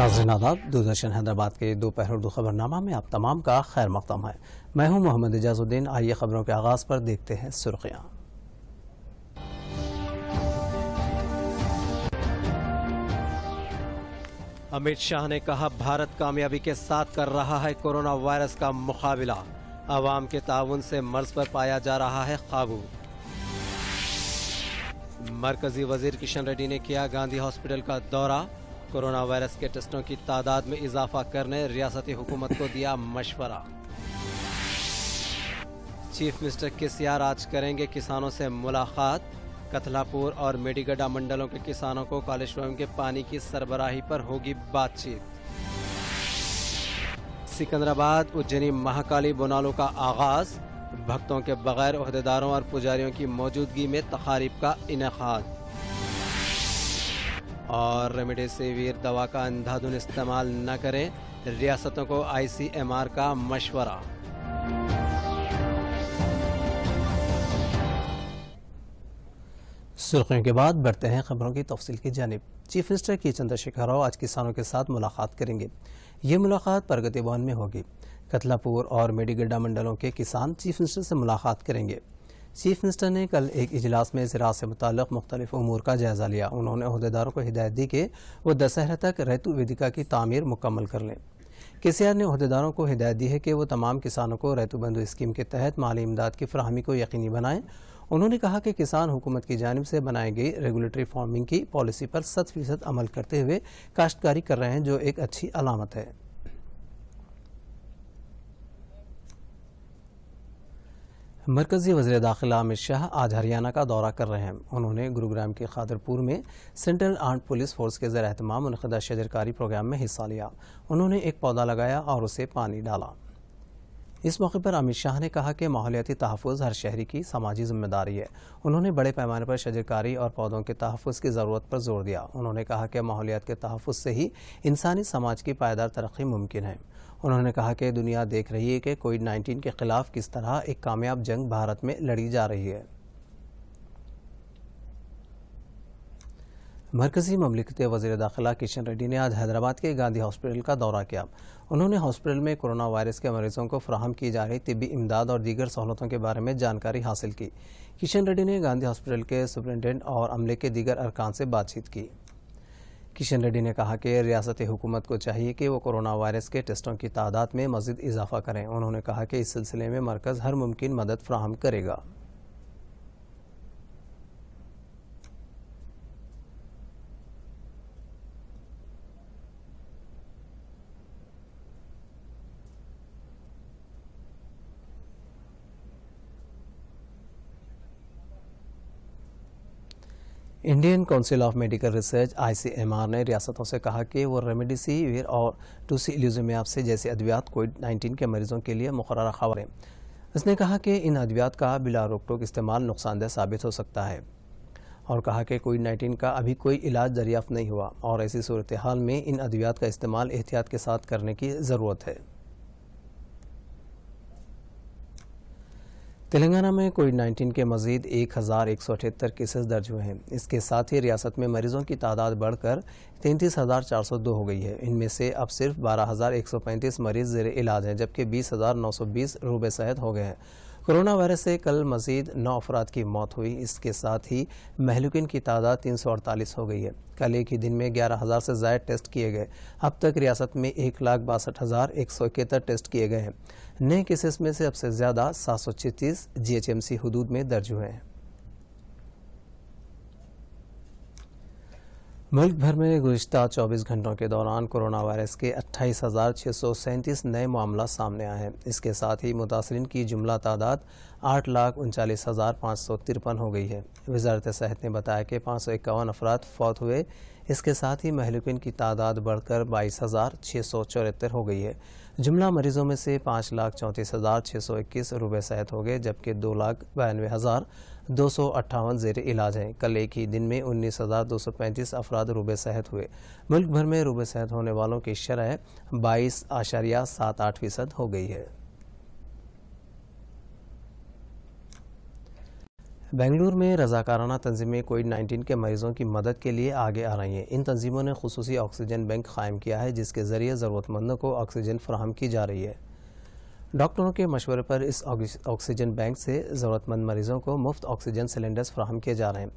नाजरन आदाब दूरदर्शन हैदराबाद के दोपहर उर्दू खबरनामा में आप तमाम का खैर मकदम है मैं हूं मोहम्मद एजाजुद्दीन आइए खबरों के आगाज़ पर देखते हैं सुर्खियाँ अमित शाह ने कहा भारत कामयाबी के साथ कर रहा है कोरोना वायरस का मुकाबला आवाम के ताउन से मर्ज पर पाया जा रहा है काबू मरकजी वजीर किशन रेड्डी ने किया गांधी हॉस्पिटल का दौरा कोरोना वायरस के टेस्टों की तादाद में इजाफा करने रियासती हुकूमत को दिया मशवरा चीफ मिनिस्टर के सियार आज करेंगे किसानों से मुलाकात कथलापुर और मेडिगडा मंडलों के किसानों को कालेश्वरम के पानी की सरबराही पर होगी बातचीत सिकंदराबाद उज्जैनी महाकाली बोनालो का आगाज भक्तों के बगैर अहदेदारों और पुजारियों की मौजूदगी में तकारीब का इनका और रेमडेसिविर दवा का अंधाधुन इस्तेमाल न करें रियासतों को आईसीएमआर का मशवरा सुर्खियों के बाद बढ़ते हैं खबरों की तफसील की जानब चीफ मिनिस्टर के चंद्रशेखर राव आज किसानों के साथ मुलाकात करेंगे ये मुलाकात प्रगति भवन में होगी कतलापुर और मेडीगड्डा मंडलों के किसान चीफ मिनिस्टर से मुलाकात करेंगे चीफ मिनिस्टर ने कल एक इजलास में ज़रात से मुतल मुख्तलिफ अमूर का जायज़ा लिया उन्होंने अहदेदारों को हिदायत दी कि वह दशहरा तक रैतु वेदिका की तमीर मुकम्मल कर लें के सी आर ने अहदेदारों को हिदायत दी है कि वह तमाम किसानों को रैतु बंधु स्कीम के तहत माली इमदाद की फरहमी को यकीनी बनाएं उन्होंने कहा कि किसान हुकूमत की जानब से बनाई गई रेगुलेटरी फार्मिंग की पॉलिसी पर शत फीसद अमल करते हुए काश्तकारी कर रहे हैं जो एक अच्छी अलामत है मरकज़ी वजर दाखिला अमित शाह आज हरियाणा का दौरा कर रहे हैं उन्होंने गुरुग्राम के खादरपुर में सेंट्रल आर्म्ड पुलिस फोर्स के जर अहतमाम मनदा शजरकारी प्रोग्राम में हिस्सा लिया उन्होंने एक पौधा लगाया और उसे पानी डाला इस मौके पर अमित शाह ने कहा कि माहौलियाती तहफ़ हर शहरी की समाजी जिम्मेदारी है उन्होंने बड़े पैमाने पर शजरकारी और पौधों के तहफ़ की ज़रूरत पर जोर दिया उन्होंने कहा कि माहौलियात के तहफ़ से ही इंसानी समाज की पायदार तरक्की मुमकिन है उन्होंने कहा कि दुनिया देख रही है कि कोविड नाइन्टीन के खिलाफ किस तरह एक कामयाब जंग भारत में लड़ी जा रही है मरकजी ममलिकत वजी दाखिला किशन रेड्डी ने आज हैदराबाद के गांधी हॉस्पिटल का दौरा किया उन्होंने हॉस्पिटल में कोरोना वायरस के मरीजों को फराहम की जा रही तबी इमदाद और दीगर सहूलतों के बारे में जानकारी हासिल की किशन रेड्डी ने गांधी हॉस्पिटल के सुप्रिटेंडेंट और अमले के दीगर अरकान से बातचीत की किशन रेड्डी ने कहा कि रियासती हुकूमत को चाहिए कि वो कोरोना वायरस के टेस्टों की तादाद में मजीद इजाफा करें उन्होंने कहा कि इस सिलसिले में मरकज़ हर मुमकिन मदद फ्राहम करेगा Indian Council of Medical Research ICMR ने रियासतों से कहा कि वो रेमडेसिविर और टूसीलिजुमैब से जैसे अद्वियात कोविड 19 के मरीजों के लिए मुकर खबर है उसने कहा कि इन अद्वियात का बिला रोक टोक इस्तेमाल नुकसानदेह साबित हो सकता है और कहा कि कोविड 19 का अभी कोई इलाज दरियाफ्त नहीं हुआ और ऐसी सूरत हाल में इन अद्वियात का इस्तेमाल एहतियात के साथ करने की ज़रूरत है तेलंगाना में कोविड 19 के मजीद एक हज़ार एक सौ अठहत्तर केसेज दर्ज हुए हैं इसके साथ ही रियासत में मरीजों की तादाद बढ़कर तैंतीस हज़ार चार सौ दो हो गई है इनमें से अब सिर्फ बारह हज़ार एक सौ पैंतीस मरीज जेर इलाज हैं जबकि बीस हज़ार नौ सौ बीस रूबे सेहत हो गए हैं कोरोना वायरस से कल मजीद नौ अफराद की मौत हुई इसके साथ ही महलुकिन की तादाद तीन सौ अड़तालीस हो गई है कल एक ही दिन में ग्यारह हज़ार से ज्यादा टेस्ट किए गए अब तक रियासत में एक लाख बासठ हज़ार एक सौ इकहत्तर टेस्ट किए गए हैं नए केसेस में से सबसे ज़्यादा सात सौ छत्तीस जी एच एम सी हदूद में दर्ज हुए हैं मुल्क भर में गुजशत 24 घंटों के दौरान कोरोना वायरस के अट्ठाईस हज़ार छः सौ सैंतीस नए मामला सामने आए हैं इसके साथ ही मुतासरी की जुमला तादाद आठ लाख उनचालीस हज़ार पाँच सौ तिरपन हो गई है वजारत सेहत ने बताया कि पाँच सौ इक्यावन अफराद फौत हुए इसके साथ ही महलुकिन की तादाद बढ़कर बाईस हज़ार छः सौ चौहत्तर हो गई है जुमला मरीजों में से पाँच लाख चौंतीस हज़ार छः सौ इक्कीस रुपये सेहत हो गए जबकि दो लाख बयानवे हज़ार दो सौ अट्ठावन जेर इलाज हैं कल एक ही दिन में उन्नीस हज़ार दो सौ पैंतीस अफराद रुबे सेहत हुए मुल्क भर में रुबे सेहत होने वालों की शरह बाईस आशारिया सात आठ फीसद हो गई है बेंगलुरु में रजाकाराना तंजीमें कोविड नाइन्टीन के मरीजों की मदद के लिए आगे आ रही हैं इन तंजीमों ने खसूस ऑक्सीजन बैंक कायम किया है जिसके ज़रिए ज़रूरतमंदों को ऑक्सीजन फ्राहम की जा रही है डॉक्टरों के मशवरे पर इस ऑक्सीजन बैंक से ज़रूरतमंद मरीजों को मुफ्त ऑक्सीजन सिलेंडर्स फ्राहम किए जा रहे हैं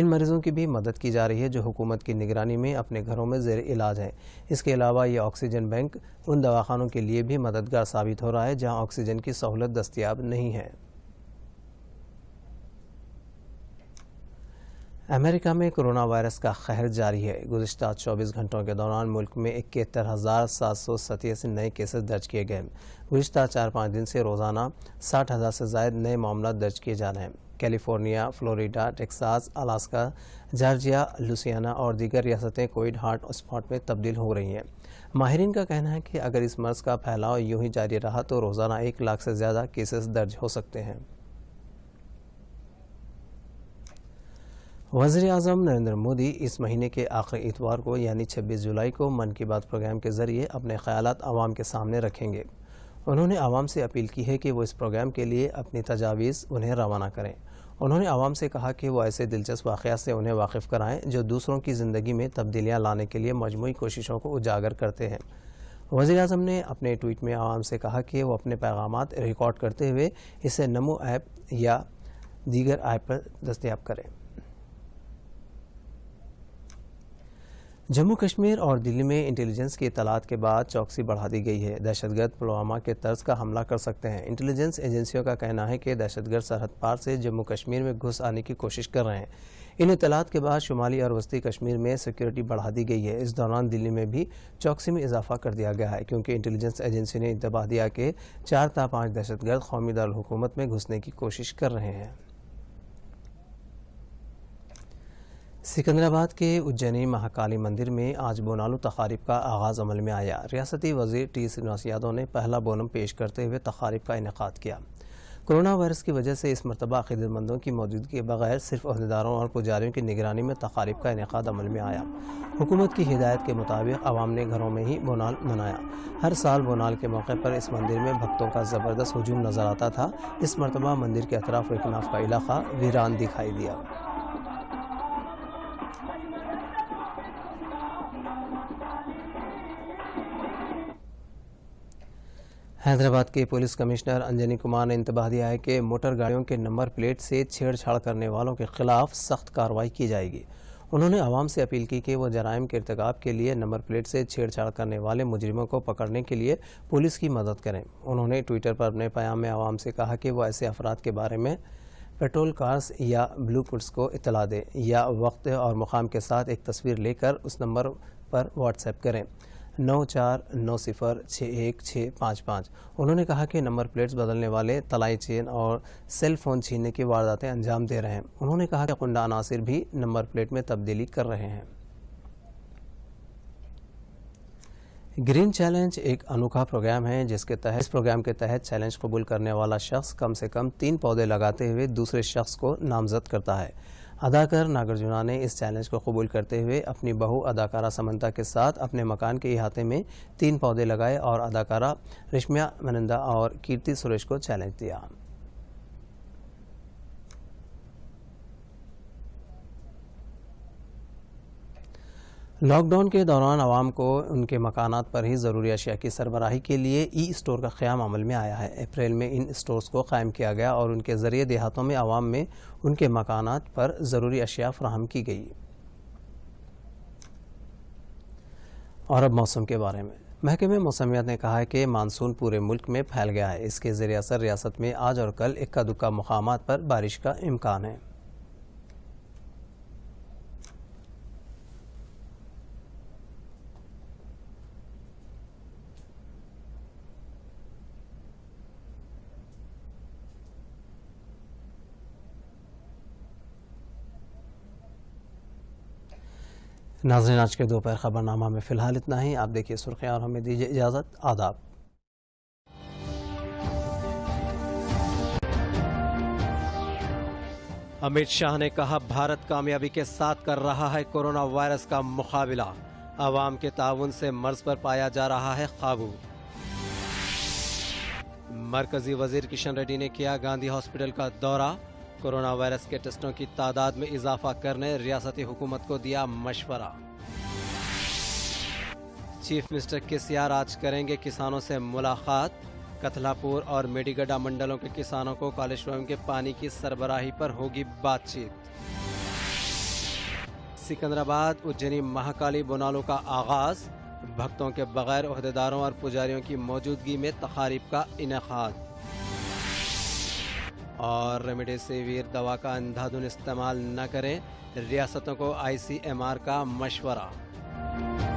इन मरीजों की भी मदद की जा रही है जो हुकूमत की निगरानी में अपने घरों में जेर इलाज हैं इसके अलावा ये ऑक्सीजन बैंक उन दवाखानों के लिए भी मददगार साबित हो रहा है जहाँ ऑक्सीजन की सहूलत दस्तियाब नहीं है अमेरिका में कोरोना वायरस का खहर जारी है गुजशत 24 घंटों के दौरान मुल्क में इकहत्तर हज़ार सात सौ सतियासी नए केसेस दर्ज किए गए गुजशत चार पाँच दिन से रोज़ाना साठ हज़ार से जायद नए मामला दर्ज किए जा रहे हैं California Florida Texas Alaska Georgia Louisiana और दीगर रियासतें कोविड हॉट स्पॉट में तब्दील हो रही हैं माहरीन का कहना है कि अगर इस मर्ज़ का फैलाव यूं ही जारी रहा तो रोज़ाना एक लाख से ज़्यादा केसेस दर्ज हो सकते हैं वजीर अजम नरेंद्र मोदी इस महीने के आखिरी इतवार को यानी 26 जुलाई को मन की बात प्रोग्राम के जरिए अपने ख्याल आवाम के सामने रखेंगे उन्होंने आवाम से अपील की है कि वो इस प्रोग्राम के लिए अपनी तजावीज़ उन्हें रवाना करें उन्होंने आवाम से कहा कि वो ऐसे दिलचस्प वाक़ात से उन्हें वाकिफ़ कराएँ जो दूसरों की ज़िंदगी में तब्दीलियाँ लाने के लिए मजमू कोशिशों को उजागर करते हैं वज़ी अजम ने अपने ट्वीट में आवाम से कहा कि वो अपने पैगाम रिकॉर्ड करते हुए इसे नमो ऐप या दीगर ऐप पर दस्तियाब करें जम्मू कश्मीर और दिल्ली में इंटेलिजेंस की इतलात के बाद चौकसी बढ़ा दी गई है दहशतगर्द पुलवामा के तर्ज का हमला कर सकते हैं इंटेलिजेंस एजेंसियों का कहना है कि दहशतगर्द सरहद पार से जम्मू कश्मीर में घुस आने की कोशिश कर रहे हैं इन इतलात के बाद शुमाली और वस्ती कश्मीर में सिक्योरिटी बढ़ा दी गई है इस दौरान दिल्ली में भी चौकसी में इजाफा कर दिया गया है क्योंकि इंटेलिजेंस एजेंसी ने इंतबाह दिया कि चार ता पाँच दहशतगर्द कौमी दारकूमत में घुसने की कोशिश कर रहे हैं सिकंदराबाद के उज्जैनी महाकाली मंदिर में आज बोनालू तकारीब का आगाज़ अमल में आया रियासती वजीर टी श्रीनिवास यादव ने पहला बोनम पेश करते हुए तकारीब का इनका किया कोरोना वायरस की वजह से इस मरतबा अकीदतमंदों की मौजूदगी के बगैर सिर्फ अहदेदारों और पुजारियों की निगरानी में तकारीब का इनका अमल में आया हुकूमत की हिदायत के मुताबिक आवाम ने घरों में ही बोनाल मनाया हर साल बोनाल के मौके पर इस मंदिर में भक्तों का ज़बरदस्त हजूम नज़र आता था इस मरतबा मंदिर के अतराफ इकनाफ का इलाका वीरान दिखाई दिया हैदराबाद के पुलिस कमिश्नर अंजनी कुमार ने इंतबाह दिया है कि मोटर गाड़ियों के नंबर प्लेट से छेड़छाड़ करने वालों के खिलाफ सख्त कार्रवाई की जाएगी उन्होंने आवाम से अपील की कि वह जराइम के इरतकाब के लिए नंबर प्लेट से छेड़छाड़ करने वाले मुजरिमों को पकड़ने के लिए पुलिस की मदद करें उन्होंने ट्विटर पर अपने प्याम में आवाम से कहा कि वह ऐसे अफराद के बारे में पेट्रोल कार्स या ब्लू कुट्स को इतला दें या वक्त और मुकाम के साथ एक तस्वीर लेकर उस नंबर पर व्हाट्सएप करें नौ चार नौ सिफर छः एक छः पाँच पाँच उन्होंने कहा कि नंबर प्लेट्स बदलने वाले तलाई चेन और सेल फोन छीनने की वारदातें अंजाम दे रहे हैं उन्होंने कहा कि कुंडा अनासर भी नंबर प्लेट में तब्दीली कर रहे हैं ग्रीन चैलेंज एक अनोखा प्रोग्राम है जिसके तहत इस प्रोग्राम के तहत चैलेंज कबूल करने वाला शख्स कम से कम तीन पौधे लगाते हुए दूसरे शख्स को नामजद करता है अदाकार नागार्जुना ने इस चैलेंज को कबूल करते हुए अपनी बहू अदाकारा समंता के साथ अपने मकान के इहाते में तीन पौधे लगाए और अदाकारा रिश्मिया मनंदा और कीर्ति सुरेश को चैलेंज दिया लॉकडाउन के दौरान आवाम को उनके मकानात पर ही ज़रूरी अशिया की सरबराही के लिए ई स्टोर का क़्याम अमल में आया है अप्रैल में इन स्टोर्स को कायम किया गया और उनके ज़रिए देहातों में आवाम में उनके मकानात पर ज़रूरी अशिया फ्राहम की गई और अब मौसम के बारे में महकमे मौसमियात ने कहा है कि मानसून पूरे मुल्क में फैल गया है इसके ज़रिए असर रियासत में आज और कल इक्का दुक्का मकाम पर बारिश का इम्कान है नाजरन आज के दोपहर खबरनामा में फ़िलहाल इतना ही आप देखिए सुर्खियाँ और हमें दीजिए इजाज़त आदाब अमित शाह ने कहा भारत कामयाबी के साथ कर रहा है कोरोना वायरस का मुकाबला आवाम के ताउन से मर्ज पर पाया जा रहा है काबू मरकजी वजीर किशन रेड्डी ने किया गांधी हॉस्पिटल का दौरा कोरोना वायरस के टेस्टों की तादाद में इजाफा करने रियासती हुकूमत को दिया मशवरा चीफ मिनिस्टर के सी आर आज करेंगे किसानों से मुलाकात कथलापुर और मेडिगडा मंडलों के किसानों को कालेश्वरम के पानी की सरबराही पर होगी बातचीत सिकंदराबाद उज्जैनी महाकाली बोनालो का आगाज भक्तों के बगैर अहदेदारों और पुजारियों की मौजूदगी में तकारीब का इनका और रेमडेसिविर दवा का अंधाधुन इस्तेमाल न करें रियासतों को आईसीएमआर का मशवरा